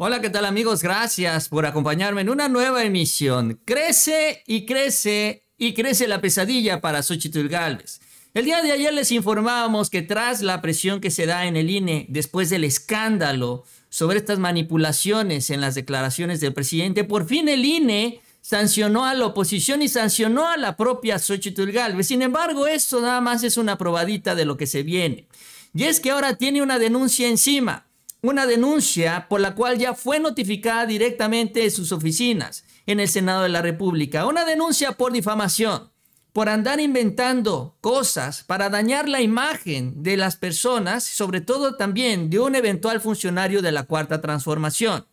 Hola, ¿qué tal amigos? Gracias por acompañarme en una nueva emisión. Crece y crece y crece la pesadilla para Xochitl Galvez. El día de ayer les informábamos que tras la presión que se da en el INE después del escándalo sobre estas manipulaciones en las declaraciones del presidente, por fin el INE sancionó a la oposición y sancionó a la propia Xochitl Galvez. Sin embargo, esto nada más es una probadita de lo que se viene. Y es que ahora tiene una denuncia encima una denuncia por la cual ya fue notificada directamente en sus oficinas en el Senado de la República, una denuncia por difamación, por andar inventando cosas para dañar la imagen de las personas, sobre todo también de un eventual funcionario de la Cuarta Transformación.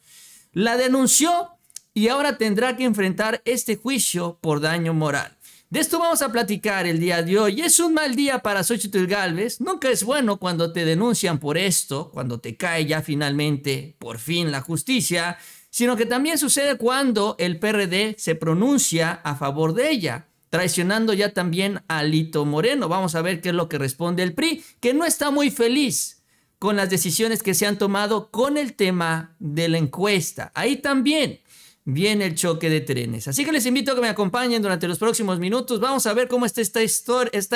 La denunció y ahora tendrá que enfrentar este juicio por daño moral. De esto vamos a platicar el día de hoy. Es un mal día para Xochitl Galvez. Nunca es bueno cuando te denuncian por esto, cuando te cae ya finalmente, por fin, la justicia, sino que también sucede cuando el PRD se pronuncia a favor de ella traicionando ya también a Lito Moreno. Vamos a ver qué es lo que responde el PRI, que no está muy feliz con las decisiones que se han tomado con el tema de la encuesta. Ahí también viene el choque de trenes. Así que les invito a que me acompañen durante los próximos minutos. Vamos a ver cómo está esta,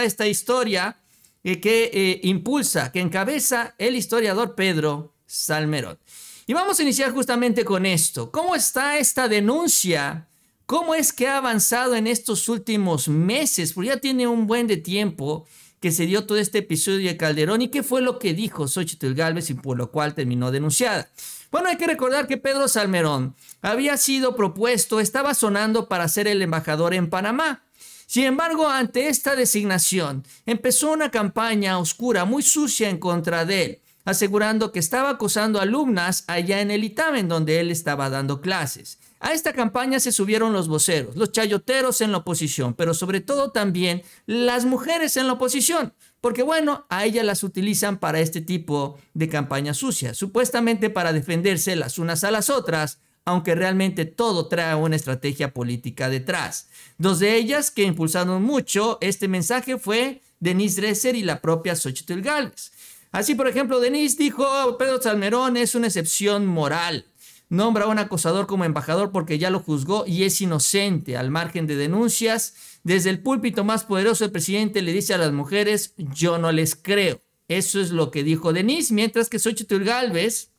esta historia eh, que, eh, impulsa, que encabeza el historiador Pedro Salmerón. Y vamos a iniciar justamente con esto. ¿Cómo está esta denuncia? ¿Cómo es que ha avanzado en estos últimos meses? Porque ya tiene un buen de tiempo que se dio todo este episodio de Calderón y qué fue lo que dijo Xochitl Gálvez y por lo cual terminó denunciada. Bueno, hay que recordar que Pedro Salmerón había sido propuesto, estaba sonando para ser el embajador en Panamá. Sin embargo, ante esta designación, empezó una campaña oscura muy sucia en contra de él, asegurando que estaba acosando alumnas allá en el Itamen donde él estaba dando clases. A esta campaña se subieron los voceros, los chayoteros en la oposición, pero sobre todo también las mujeres en la oposición, porque bueno, a ellas las utilizan para este tipo de campaña sucia, supuestamente para defenderse las unas a las otras, aunque realmente todo trae una estrategia política detrás. Dos de ellas que impulsaron mucho este mensaje fue Denise Dresser y la propia Xochitl Gálvez. Así, por ejemplo, Denise dijo, Pedro Salmerón es una excepción moral. Nombra a un acosador como embajador porque ya lo juzgó y es inocente, al margen de denuncias. Desde el púlpito más poderoso, el presidente le dice a las mujeres, yo no les creo. Eso es lo que dijo Denis, mientras que Xochitl Galvez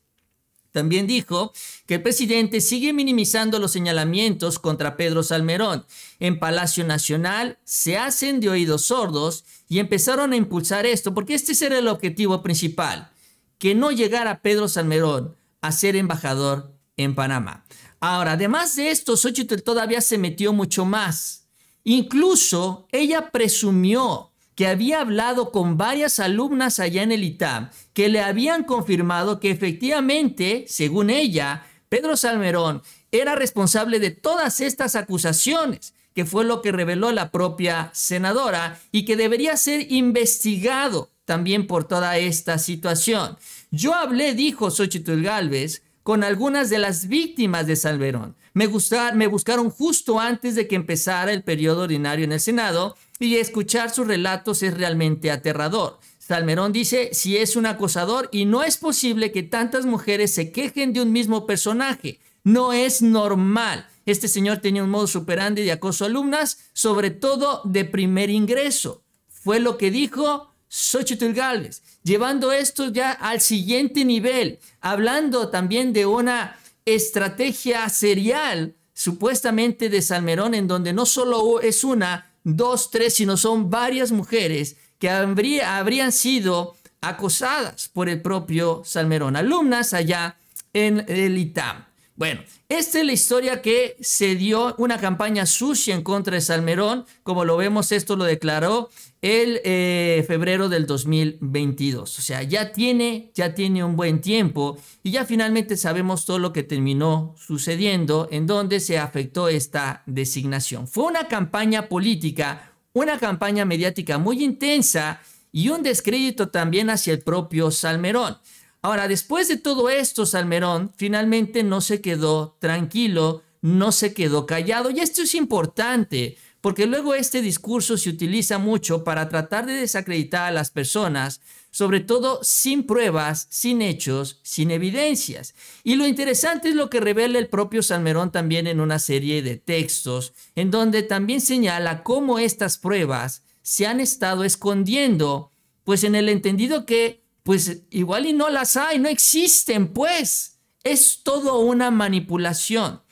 también dijo que el presidente sigue minimizando los señalamientos contra Pedro Salmerón. En Palacio Nacional se hacen de oídos sordos y empezaron a impulsar esto porque este era el objetivo principal, que no llegara Pedro Salmerón a ser embajador en Panamá. Ahora, además de esto, Xochitl todavía se metió mucho más. Incluso ella presumió que había hablado con varias alumnas allá en el ITAM que le habían confirmado que efectivamente, según ella, Pedro Salmerón era responsable de todas estas acusaciones, que fue lo que reveló la propia senadora y que debería ser investigado también por toda esta situación. Yo hablé, dijo Xochitl Galvez, con algunas de las víctimas de Salmerón. Me, buscaron justo antes de que empezara el periodo ordinario en el Senado y escuchar sus relatos es realmente aterrador. Salmerón dice si es un acosador y no es posible que tantas mujeres se quejen de un mismo personaje. No es normal. Este señor tenía un modo superando de acoso a alumnas, sobre todo de primer ingreso. Fue lo que dijo Xochitl Galvez, llevando esto ya al siguiente nivel, hablando también de una estrategia serial supuestamente de Salmerón, en donde no solo es una, dos, tres, sino son varias mujeres que habrían sido acosadas por el propio Salmerón, alumnas allá en el ITAM. Bueno, esta es la historia que se dio una campaña sucia en contra de Salmerón. Como lo vemos, esto lo declaró el eh, febrero del 2022. O sea, ya tiene, ya tiene un buen tiempo y ya finalmente sabemos todo lo que terminó sucediendo, en donde se afectó esta designación. Fue una campaña política, una campaña mediática muy intensa y un descrédito también hacia el propio Salmerón. Ahora, después de todo esto, Salmerón finalmente no se quedó tranquilo, no se quedó callado. Y esto es importante, porque luego este discurso se utiliza mucho para tratar de desacreditar a las personas, sobre todo sin pruebas, sin hechos, sin evidencias. Y lo interesante es lo que revela el propio Salmerón también en una serie de textos, en donde también señala cómo estas pruebas se han estado escondiendo, pues en el entendido que pues igual y no las hay, no existen, pues. Es todo una manipulación.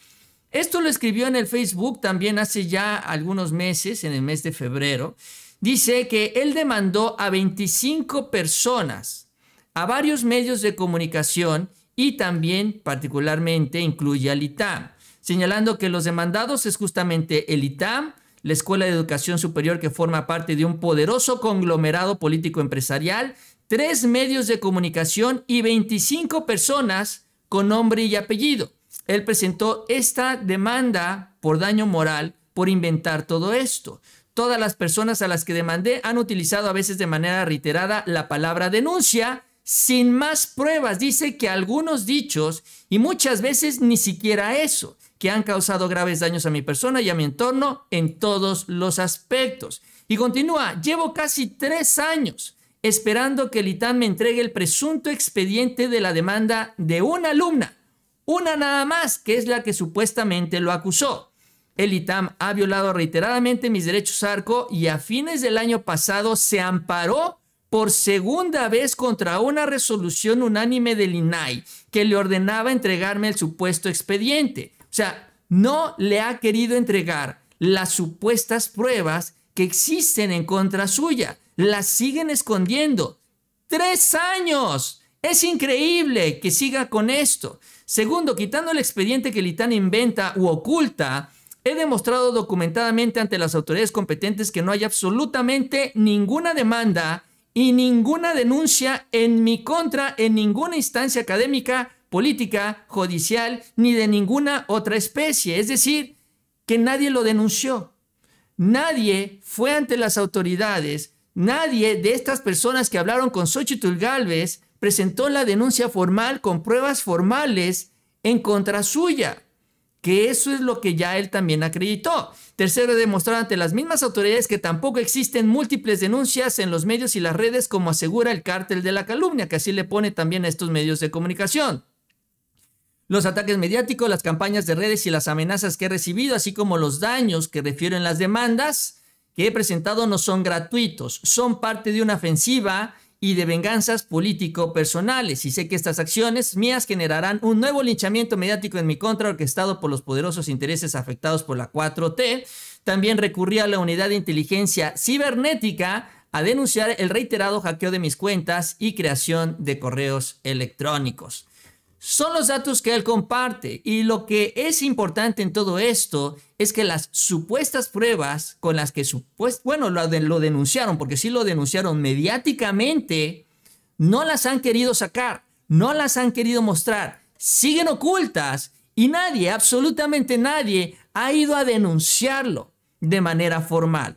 Esto lo escribió en el Facebook también hace ya algunos meses, en el mes de febrero. Dice que él demandó a 25 personas, a varios medios de comunicación y también particularmente incluye al ITAM, señalando que los demandados es justamente el ITAM, la Escuela de Educación Superior que forma parte de un poderoso conglomerado político empresarial tres medios de comunicación y 25 personas con nombre y apellido. Él presentó esta demanda por daño moral por inventar todo esto. Todas las personas a las que demandé han utilizado a veces de manera reiterada la palabra denuncia sin más pruebas. Dice que algunos dichos y muchas veces ni siquiera eso, que han causado graves daños a mi persona y a mi entorno en todos los aspectos. Y continúa, llevo casi tres años esperando que el ITAM me entregue el presunto expediente de la demanda de una alumna, una nada más, que es la que supuestamente lo acusó. El ITAM ha violado reiteradamente mis derechos ARCO y a fines del año pasado se amparó por segunda vez contra una resolución unánime del INAI que le ordenaba entregarme el supuesto expediente. O sea, no le ha querido entregar las supuestas pruebas que existen en contra suya. la siguen escondiendo. Tres años. Es increíble que siga con esto. Segundo, quitando el expediente que Litán inventa u oculta, he demostrado documentadamente ante las autoridades competentes que no hay absolutamente ninguna demanda y ninguna denuncia en mi contra en ninguna instancia académica, política, judicial, ni de ninguna otra especie. Es decir, que nadie lo denunció. Nadie fue ante las autoridades, nadie de estas personas que hablaron con Xochitl Galvez presentó la denuncia formal con pruebas formales en contra suya, que eso es lo que ya él también acreditó. Tercero, demostrar ante las mismas autoridades que tampoco existen múltiples denuncias en los medios y las redes, como asegura el cártel de la calumnia, que así le pone también a estos medios de comunicación los ataques mediáticos, las campañas de redes y las amenazas que he recibido, así como los daños que refieren las demandas que he presentado no son gratuitos, son parte de una ofensiva y de venganzas político-personales. Y sé que estas acciones mías generarán un nuevo linchamiento mediático en mi contra, orquestado por los poderosos intereses afectados por la 4T. También recurrí a la unidad de inteligencia cibernética a denunciar el reiterado hackeo de mis cuentas y creación de correos electrónicos son los datos que él comparte y lo que es importante en todo esto es que las supuestas pruebas con las que supuestamente, bueno, lo, lo denunciaron, porque sí lo denunciaron mediáticamente, no las han querido sacar, no las han querido mostrar, siguen ocultas y nadie, absolutamente nadie, ha ido a denunciarlo de manera formal.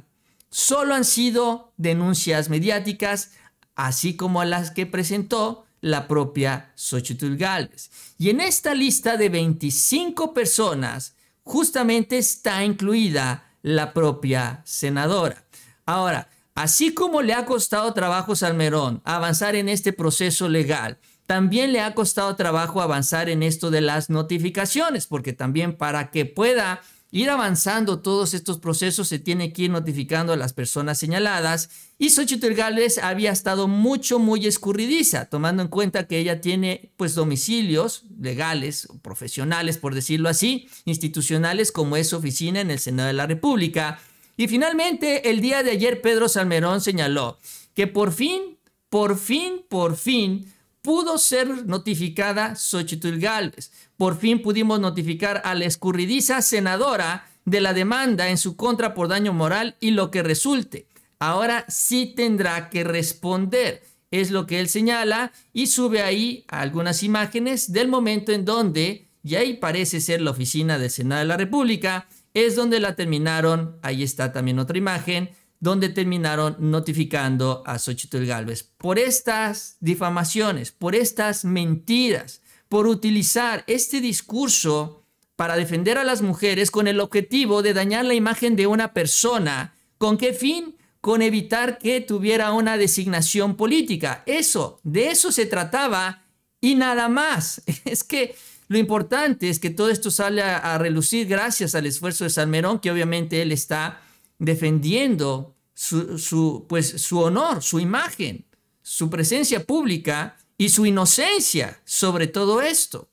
Solo han sido denuncias mediáticas, así como las que presentó la propia Xochitl Galvez. Y en esta lista de 25 personas, justamente está incluida la propia senadora. Ahora, así como le ha costado trabajo Salmerón avanzar en este proceso legal, también le ha costado trabajo avanzar en esto de las notificaciones, porque también para que pueda ir avanzando todos estos procesos, se tiene que ir notificando a las personas señaladas. Y Xochitl Gales había estado mucho, muy escurridiza, tomando en cuenta que ella tiene pues domicilios legales, profesionales, por decirlo así, institucionales, como es su oficina en el Senado de la República. Y finalmente, el día de ayer, Pedro Salmerón señaló que por fin, por fin, por fin, pudo ser notificada Xochitl Galvez. Por fin pudimos notificar a la escurridiza senadora de la demanda en su contra por daño moral y lo que resulte. Ahora sí tendrá que responder, es lo que él señala y sube ahí algunas imágenes del momento en donde, y ahí parece ser la oficina del Senado de la República, es donde la terminaron, ahí está también otra imagen, donde terminaron notificando a Xochitl Galvez por estas difamaciones, por estas mentiras, por utilizar este discurso para defender a las mujeres con el objetivo de dañar la imagen de una persona. ¿Con qué fin? Con evitar que tuviera una designación política. Eso, de eso se trataba y nada más. Es que lo importante es que todo esto sale a, a relucir gracias al esfuerzo de Salmerón, que obviamente él está defendiendo su, pues, su honor, su imagen, su presencia pública y su inocencia sobre todo esto.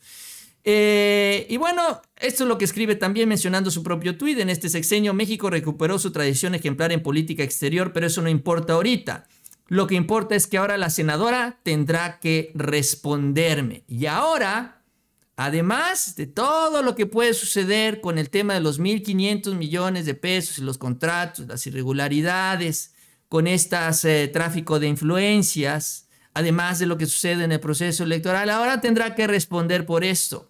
Eh, y bueno, esto es lo que escribe también mencionando su propio tuit. En este sexenio México recuperó su tradición ejemplar en política exterior, pero eso no importa ahorita. Lo que importa es que ahora la senadora tendrá que responderme. Y ahora Además de todo lo que puede suceder con el tema de los 1.500 millones de pesos y los contratos, las irregularidades, con este tráfico de influencias, además de lo que sucede en el proceso electoral, ahora tendrá que responder por esto,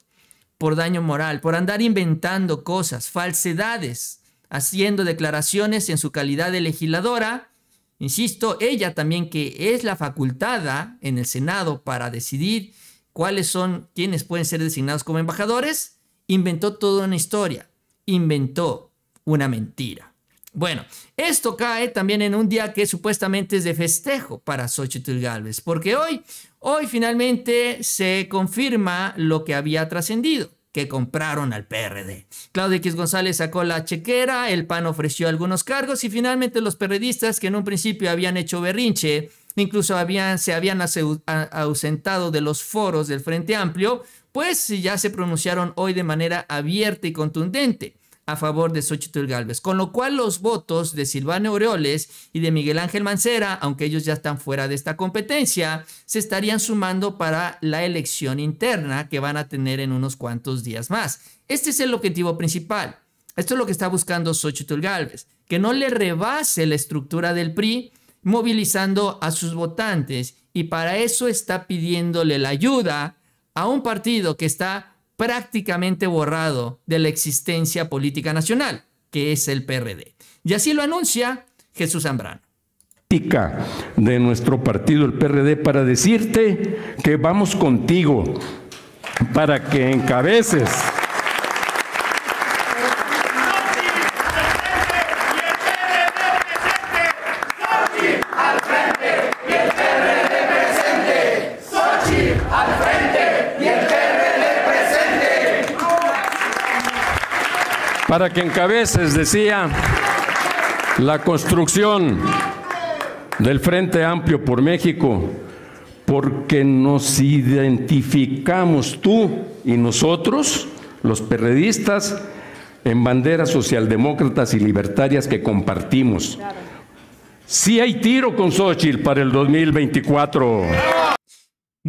por daño moral, por andar inventando cosas, falsedades, haciendo declaraciones en su calidad de legisladora. Insisto, ella también que es la facultada en el Senado para decidir cuáles son quienes pueden ser designados como embajadores, inventó toda una historia, inventó una mentira. Bueno, esto cae también en un día que supuestamente es de festejo para Xochitl Gálvez. porque hoy, hoy finalmente se confirma lo que había trascendido que compraron al PRD. Claudio X González sacó la chequera, el PAN ofreció algunos cargos y finalmente los perredistas que en un principio habían hecho berrinche incluso habían, se habían ausentado de los foros del Frente Amplio, pues ya se pronunciaron hoy de manera abierta y contundente a favor de Xochitl Galvez, con lo cual los votos de Silvano Aureoles y de Miguel Ángel Mancera, aunque ellos ya están fuera de esta competencia, se estarían sumando para la elección interna que van a tener en unos cuantos días más. Este es el objetivo principal. Esto es lo que está buscando Xochitl Galvez, que no le rebase la estructura del PRI movilizando a sus votantes y para eso está pidiéndole la ayuda a un partido que está prácticamente borrado de la existencia política nacional, que es el PRD. Y así lo anuncia Jesús Zambrano de nuestro partido, el PRD, para decirte que vamos contigo, para que encabeces. para que encabeces, decía, la construcción del Frente Amplio por México, porque nos identificamos tú y nosotros, los perredistas, en banderas socialdemócratas y libertarias que compartimos. Sí hay tiro con Xochitl para el 2024.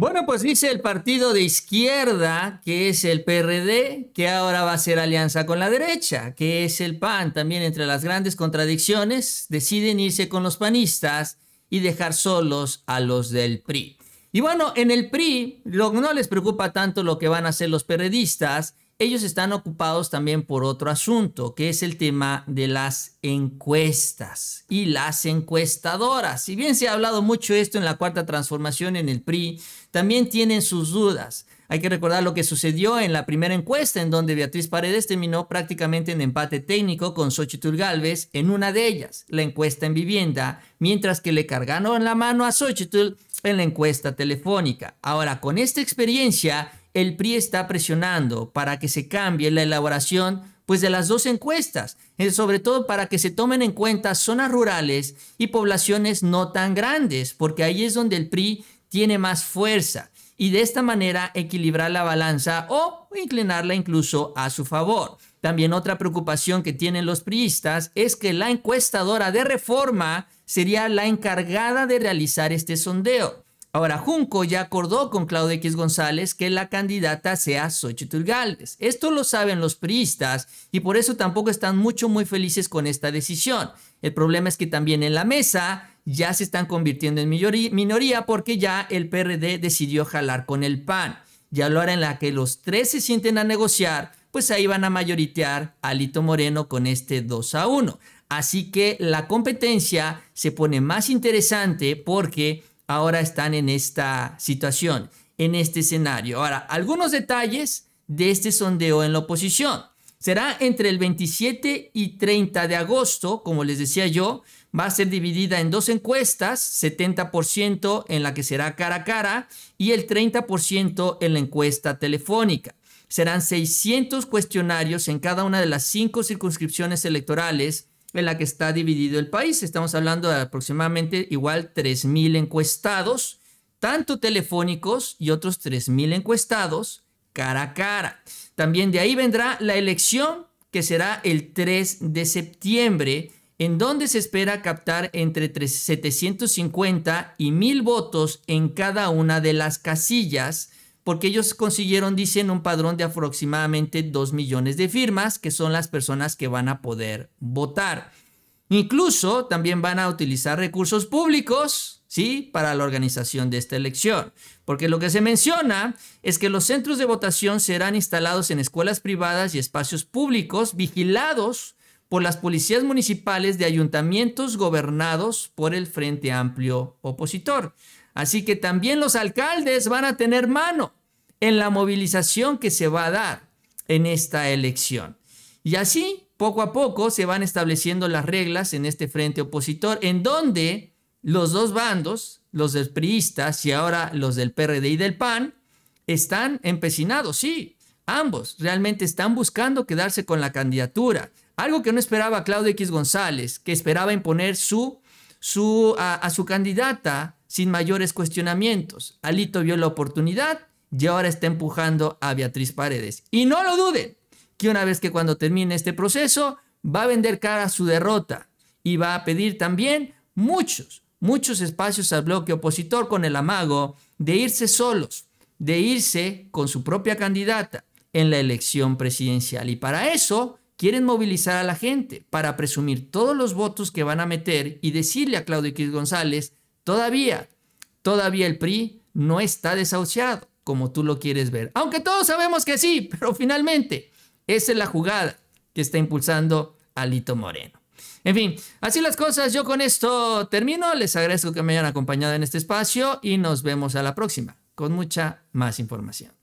Bueno, pues dice el partido de izquierda, que es el PRD, que ahora va a hacer alianza con la derecha, que es el PAN. También entre las grandes contradicciones, deciden irse con los panistas y dejar solos a los del PRI. Y bueno, en el PRI no les preocupa tanto lo que van a hacer los perredistas ellos están ocupados también por otro asunto, que es el tema de las encuestas y las encuestadoras. Si bien se ha hablado mucho esto en la cuarta transformación en el PRI, también tienen sus dudas. Hay que recordar lo que sucedió en la primera encuesta, en donde Beatriz Paredes terminó prácticamente en empate técnico con Xochitl Galvez en una de ellas, la encuesta en vivienda, mientras que le cargaron la mano a Xochitl en la encuesta telefónica. Ahora, con esta experiencia, el PRI está presionando para que se cambie la elaboración pues de las dos encuestas, eh, sobre todo para que se tomen en cuenta zonas rurales y poblaciones no tan grandes, porque ahí es donde el PRI tiene más fuerza y de esta manera equilibrar la balanza o inclinarla incluso a su favor. También otra preocupación que tienen los priistas es que la encuestadora de reforma sería la encargada de realizar este sondeo. Ahora, Junco ya acordó con Claudio X González que la candidata sea Xochitl Galdes. Esto lo saben los priistas y por eso tampoco están mucho muy felices con esta decisión. El problema es que también en la mesa ya se están convirtiendo en minoría porque ya el PRD decidió jalar con el PAN. Ya lo hora en la que los tres se sienten a negociar, pues ahí van a mayoritear a Lito Moreno con este 2 a 1. Así que la competencia se pone más interesante porque ahora están en esta situación, en este escenario. Ahora, algunos detalles de este sondeo en la oposición. Será entre el 27 y 30 de agosto, como les decía yo, va a ser dividida en dos encuestas, 70% en la que será cara a cara y el 30% en la encuesta telefónica. Serán 600 cuestionarios en cada una de las cinco circunscripciones electorales en la que está dividido el país. Estamos hablando de aproximadamente igual 3.000 encuestados, tanto telefónicos y otros 3.000 encuestados cara a cara. También de ahí vendrá la elección que será el 3 de septiembre, en donde se espera captar entre 750 y 1.000 votos en cada una de las casillas porque ellos consiguieron, dicen, un padrón de aproximadamente 2 millones de firmas, que son las personas que van a poder votar. Incluso también van a utilizar recursos públicos, ¿sí? Para la organización de esta elección. Porque lo que se menciona es que los centros de votación serán instalados en escuelas privadas y espacios públicos vigilados por las policías municipales de ayuntamientos gobernados por el Frente Amplio Opositor. Así que también los alcaldes van a tener mano en la movilización que se va a dar en esta elección. Y así, poco a poco, se van estableciendo las reglas en este frente opositor, en donde los dos bandos, los del priistas y ahora los del PRD y del PAN, están empecinados, sí, ambos realmente están buscando quedarse con la candidatura, algo que no esperaba Claudio X González, que esperaba imponer su a, su candidata sin mayores cuestionamientos. Alito vio la oportunidad y ahora está empujando a Beatriz Paredes. Y no lo duden, que una vez que cuando termine este proceso, va a vender cara su derrota y va a pedir también muchos, muchos espacios al bloque opositor con el amago de irse solos, de irse con su propia candidata en la elección presidencial. Y para eso Quieren movilizar a la gente para presumir todos los votos que van a meter y decirle a Claudio X González, todavía, todavía el PRI no está desahuciado, como tú lo quieres ver. Aunque todos sabemos que sí, pero finalmente, esa es la jugada que está impulsando Alito Moreno. En fin, así las cosas, yo con esto termino, les agradezco que me hayan acompañado en este espacio y nos vemos a la próxima con mucha más información.